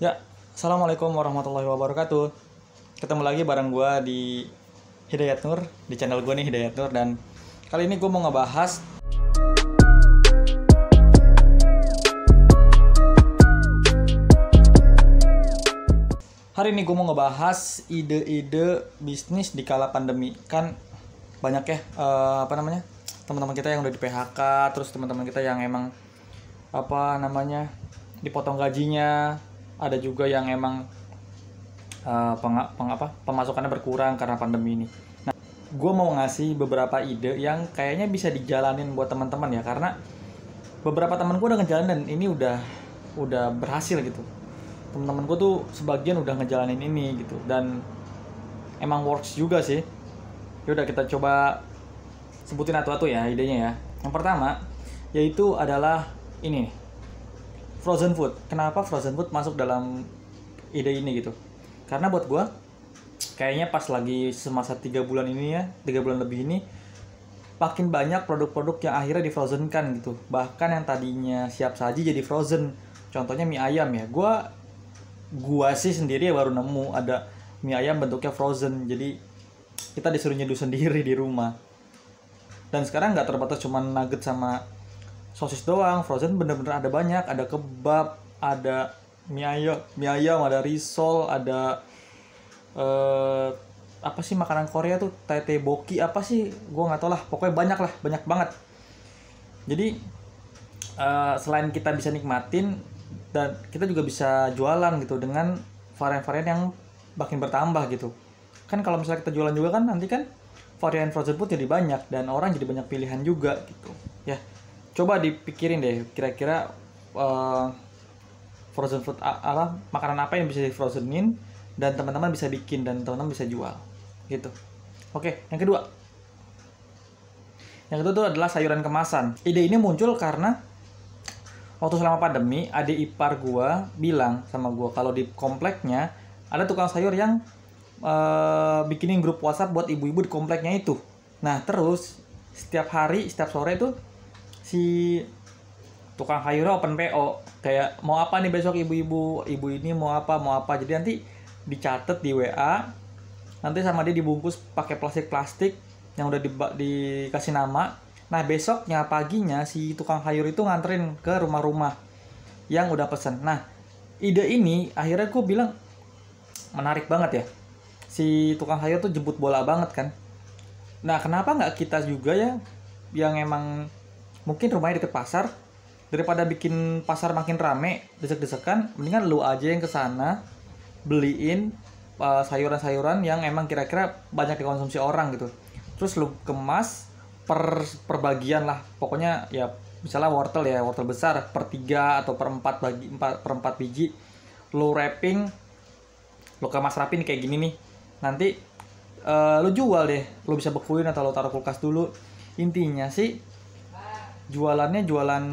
Ya, Assalamualaikum warahmatullahi wabarakatuh. Ketemu lagi bareng gue di Hidayat Nur, di channel gue nih Hidayat Nur. Dan kali ini gue mau ngebahas Hari ini gue mau ngebahas ide-ide bisnis di kala pandemi. Kan banyak ya, uh, apa namanya, teman-teman kita yang udah di PHK, terus teman-teman kita yang emang apa namanya dipotong gajinya ada juga yang emang uh, eh, peng, peng, apa, pemasukannya berkurang karena pandemi ini. Nah, gue mau ngasih beberapa ide yang kayaknya bisa dijalanin buat teman-teman ya karena beberapa teman gue udah ngejalanin dan ini udah udah berhasil gitu. Teman-teman gue tuh sebagian udah ngejalanin ini gitu dan emang works juga sih. Ya udah kita coba sebutin satu-satu ya idenya ya. Yang pertama yaitu adalah ini nih frozen food. Kenapa frozen food masuk dalam ide ini gitu? Karena buat gue kayaknya pas lagi semasa tiga bulan ini ya, tiga bulan lebih ini makin banyak produk-produk yang akhirnya di frozen kan gitu. Bahkan yang tadinya siap saji jadi frozen. Contohnya mie ayam ya. Gue, gua sih sendiri ya baru nemu ada mie ayam bentuknya frozen. Jadi kita disuruh nyeduh sendiri di rumah. Dan sekarang nggak terbatas cuman nugget sama sosis doang frozen bener-bener ada banyak ada kebab ada mie ayam mie ayam ada risol ada uh, apa sih makanan Korea tuh tete boki apa sih gue nggak tau lah pokoknya banyak lah banyak banget jadi uh, selain kita bisa nikmatin dan kita juga bisa jualan gitu dengan varian-varian yang makin bertambah gitu kan kalau misalnya kita jualan juga kan nanti kan varian frozen food jadi banyak dan orang jadi banyak pilihan juga gitu ya coba dipikirin deh kira-kira uh, frozen food apa makanan apa yang bisa di frozenin dan teman-teman bisa bikin dan teman-teman bisa jual gitu oke yang kedua yang kedua itu adalah sayuran kemasan ide ini muncul karena waktu selama pandemi adik ipar gua bilang sama gua kalau di kompleknya ada tukang sayur yang uh, bikinin grup WhatsApp buat ibu-ibu di kompleknya itu nah terus setiap hari setiap sore itu si tukang sayurnya open PO kayak mau apa nih besok ibu-ibu ibu ini mau apa mau apa jadi nanti dicatat di WA nanti sama dia dibungkus pakai plastik-plastik yang udah di, dikasih nama nah besoknya paginya si tukang sayur itu nganterin ke rumah-rumah yang udah pesen nah ide ini akhirnya gue bilang menarik banget ya si tukang sayur tuh jemput bola banget kan nah kenapa nggak kita juga ya yang emang mungkin rumahnya deket pasar daripada bikin pasar makin rame desek-desekan mendingan lu aja yang kesana beliin uh, sayuran-sayuran yang emang kira-kira banyak dikonsumsi orang gitu terus lu kemas per perbagian lah pokoknya ya misalnya wortel ya wortel besar per tiga atau per empat bagi empat per empat biji lu wrapping lu kemas rapi nih kayak gini nih nanti uh, lu jual deh lu bisa bekuin atau lu taruh kulkas dulu intinya sih jualannya jualan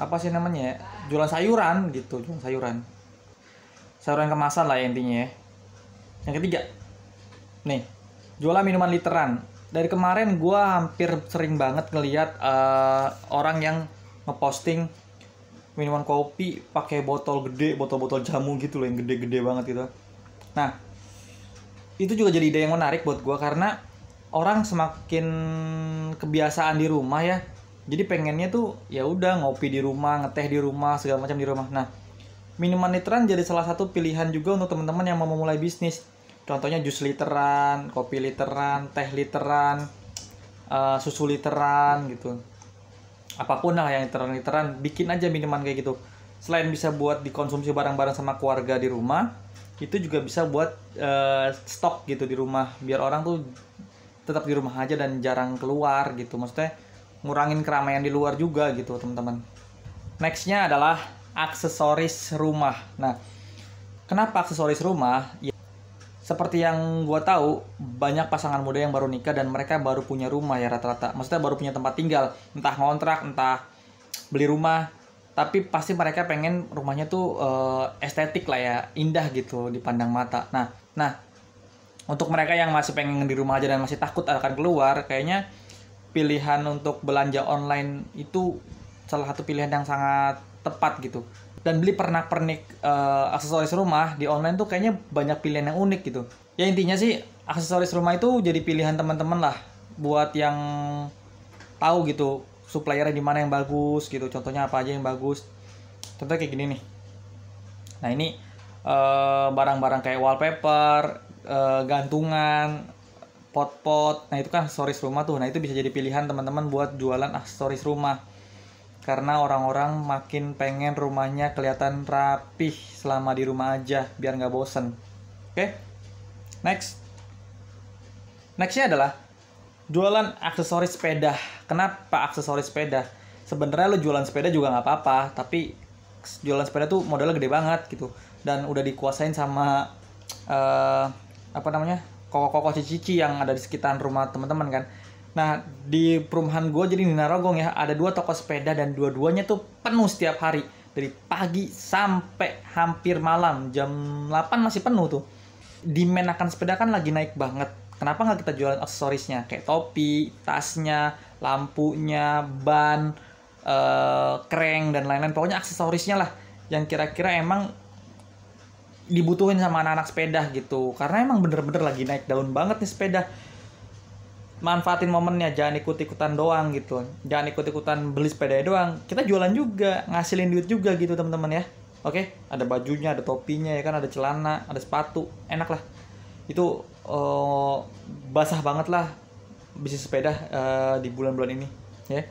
apa sih namanya ya? Jualan sayuran gitu, jualan sayuran. Sayuran kemasan lah ya intinya ya. Yang ketiga, nih, jualan minuman literan. Dari kemarin gue hampir sering banget ngeliat uh, orang yang ngeposting minuman kopi pakai botol gede, botol-botol jamu gitu loh yang gede-gede banget gitu. Nah, itu juga jadi ide yang menarik buat gue karena orang semakin kebiasaan di rumah ya jadi pengennya tuh ya udah ngopi di rumah ngeteh di rumah segala macam di rumah nah minuman literan jadi salah satu pilihan juga untuk teman-teman yang mau memulai bisnis contohnya jus literan kopi literan teh literan uh, susu literan gitu apapun lah yang literan literan bikin aja minuman kayak gitu selain bisa buat dikonsumsi bareng-bareng sama keluarga di rumah itu juga bisa buat uh, stok gitu di rumah biar orang tuh tetap di rumah aja dan jarang keluar gitu maksudnya ngurangin keramaian di luar juga gitu teman-teman nextnya adalah aksesoris rumah nah kenapa aksesoris rumah ya, seperti yang gue tahu banyak pasangan muda yang baru nikah dan mereka baru punya rumah ya rata-rata maksudnya baru punya tempat tinggal entah ngontrak entah beli rumah tapi pasti mereka pengen rumahnya tuh uh, estetik lah ya indah gitu dipandang mata nah nah untuk mereka yang masih pengen di rumah aja dan masih takut akan keluar kayaknya pilihan untuk belanja online itu salah satu pilihan yang sangat tepat gitu dan beli pernak-pernik uh, aksesoris rumah di online tuh kayaknya banyak pilihan yang unik gitu. Ya intinya sih aksesoris rumah itu jadi pilihan teman-teman lah buat yang tahu gitu supplier di mana yang bagus gitu. Contohnya apa aja yang bagus. Contohnya kayak gini nih. Nah, ini eh, barang-barang uh, kayak wallpaper, uh, gantungan, pot-pot nah itu kan aksesoris rumah tuh nah itu bisa jadi pilihan teman-teman buat jualan aksesoris ah, rumah karena orang-orang makin pengen rumahnya kelihatan rapih selama di rumah aja biar nggak bosen oke okay? next nextnya adalah jualan aksesoris sepeda kenapa aksesoris sepeda sebenarnya lo jualan sepeda juga nggak apa-apa tapi jualan sepeda tuh modalnya gede banget gitu dan udah dikuasain sama uh, apa namanya koko-koko cici cici yang ada di sekitaran rumah teman-teman kan. Nah, di perumahan gue jadi di Narogong ya, ada dua toko sepeda dan dua-duanya tuh penuh setiap hari. Dari pagi sampai hampir malam, jam 8 masih penuh tuh. Demand akan sepeda kan lagi naik banget. Kenapa nggak kita jualan aksesorisnya? Kayak topi, tasnya, lampunya, ban, eh, krank, dan lain-lain. Pokoknya aksesorisnya lah yang kira-kira emang dibutuhin sama anak-anak sepeda gitu karena emang bener-bener lagi naik daun banget nih sepeda manfaatin momennya jangan ikut-ikutan doang gitu jangan ikut-ikutan beli sepeda doang kita jualan juga ngasilin duit juga gitu teman-teman ya oke ada bajunya ada topinya ya kan ada celana ada sepatu enak lah itu uh, basah banget lah bisnis sepeda uh, di bulan-bulan ini ya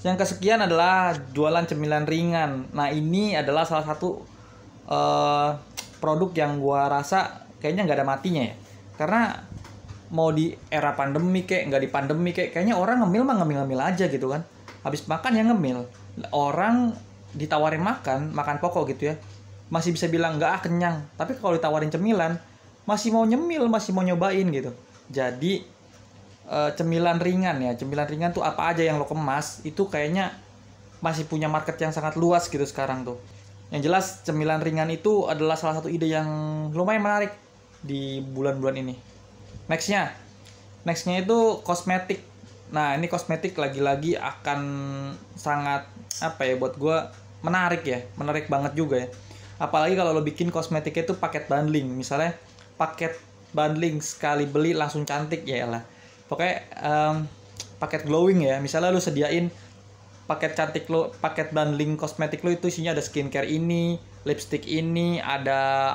yang kesekian adalah jualan cemilan ringan nah ini adalah salah satu uh, produk yang gua rasa kayaknya nggak ada matinya ya karena mau di era pandemi kayak nggak di pandemi kayak kayaknya orang ngemil mah ngemil ngemil aja gitu kan habis makan ya ngemil orang ditawarin makan makan pokok gitu ya masih bisa bilang nggak ah kenyang tapi kalau ditawarin cemilan masih mau nyemil masih mau nyobain gitu jadi e, cemilan ringan ya cemilan ringan tuh apa aja yang lo kemas itu kayaknya masih punya market yang sangat luas gitu sekarang tuh yang jelas cemilan ringan itu adalah salah satu ide yang lumayan menarik di bulan-bulan ini. Nextnya, nextnya itu kosmetik. Nah ini kosmetik lagi-lagi akan sangat apa ya buat gue menarik ya, menarik banget juga ya. Apalagi kalau lo bikin kosmetiknya itu paket bundling, misalnya paket bundling sekali beli langsung cantik ya lah. Pokoknya um, paket glowing ya, misalnya lo sediain paket cantik lo paket bundling kosmetik lo itu isinya ada skincare ini lipstick ini ada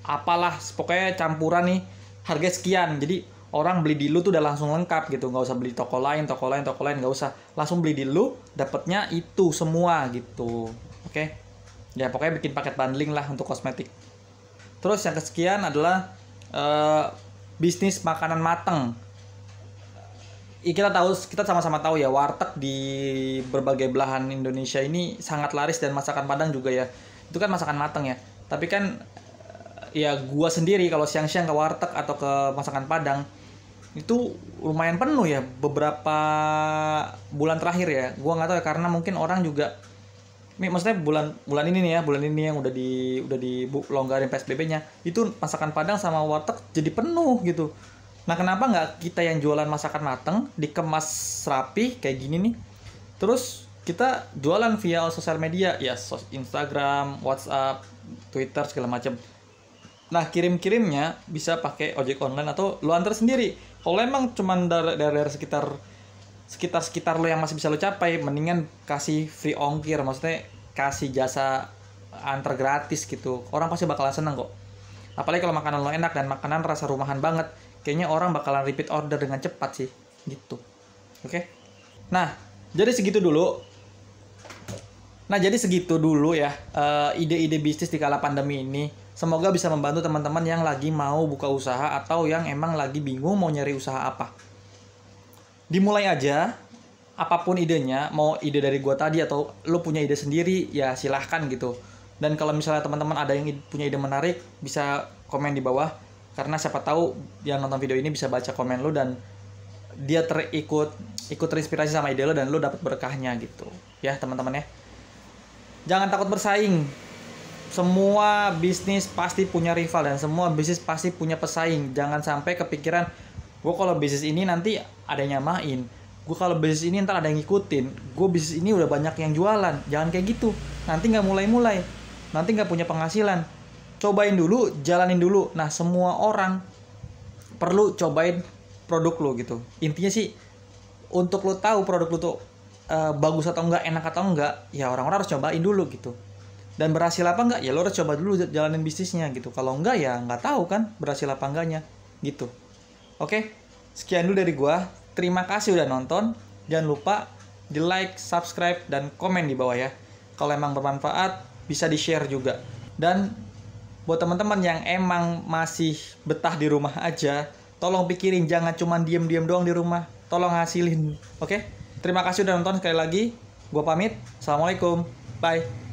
apalah pokoknya campuran nih harga sekian jadi orang beli di lo tuh udah langsung lengkap gitu nggak usah beli toko lain toko lain toko lain nggak usah langsung beli di lo, dapetnya itu semua gitu oke okay? ya pokoknya bikin paket bundling lah untuk kosmetik terus yang kesekian adalah uh, bisnis makanan mateng ya kita tahu kita sama-sama tahu ya warteg di berbagai belahan Indonesia ini sangat laris dan masakan Padang juga ya itu kan masakan mateng ya tapi kan eh, ya gua sendiri kalau siang-siang ke warteg atau ke masakan Padang itu lumayan penuh ya beberapa bulan terakhir ya gua nggak tahu ya karena mungkin orang juga maksudnya bulan bulan ini nih ya bulan ini yang udah di udah di longgarin psbb nya itu masakan padang sama warteg jadi penuh gitu Nah kenapa nggak kita yang jualan masakan mateng dikemas rapi kayak gini nih? Terus kita jualan via sosial media ya sos Instagram, WhatsApp, Twitter segala macam. Nah kirim-kirimnya bisa pakai ojek online atau lo antar sendiri. Kalau emang cuman dari, dari, dari sekitar sekitar sekitar lo yang masih bisa lo capai, mendingan kasih free ongkir, maksudnya kasih jasa antar gratis gitu. Orang pasti bakalan seneng kok apalagi kalau makanan lo enak dan makanan rasa rumahan banget kayaknya orang bakalan repeat order dengan cepat sih gitu oke okay? nah jadi segitu dulu nah jadi segitu dulu ya ide eh, ide-ide bisnis di kala pandemi ini semoga bisa membantu teman-teman yang lagi mau buka usaha atau yang emang lagi bingung mau nyari usaha apa dimulai aja apapun idenya mau ide dari gua tadi atau lo punya ide sendiri ya silahkan gitu dan kalau misalnya teman-teman ada yang punya ide menarik bisa komen di bawah karena siapa tahu yang nonton video ini bisa baca komen lu dan dia terikut ikut terinspirasi sama ide lu dan lu dapat berkahnya gitu ya teman-teman ya jangan takut bersaing semua bisnis pasti punya rival dan semua bisnis pasti punya pesaing jangan sampai kepikiran gue kalau bisnis ini nanti ada yang nyamain gue kalau bisnis ini ntar ada yang ngikutin gue bisnis ini udah banyak yang jualan jangan kayak gitu nanti nggak mulai-mulai nanti nggak punya penghasilan cobain dulu jalanin dulu nah semua orang perlu cobain produk lo gitu intinya sih untuk lo tahu produk lo tuh uh, bagus atau enggak enak atau enggak ya orang-orang harus cobain dulu gitu dan berhasil apa enggak ya lo harus coba dulu jalanin bisnisnya gitu kalau enggak ya nggak tahu kan berhasil apa enggaknya gitu oke sekian dulu dari gua terima kasih udah nonton jangan lupa di like subscribe dan komen di bawah ya kalau emang bermanfaat bisa di share juga dan buat teman-teman yang emang masih betah di rumah aja tolong pikirin jangan cuma diem-diem doang di rumah tolong hasilin oke okay? terima kasih udah nonton sekali lagi Gua pamit assalamualaikum bye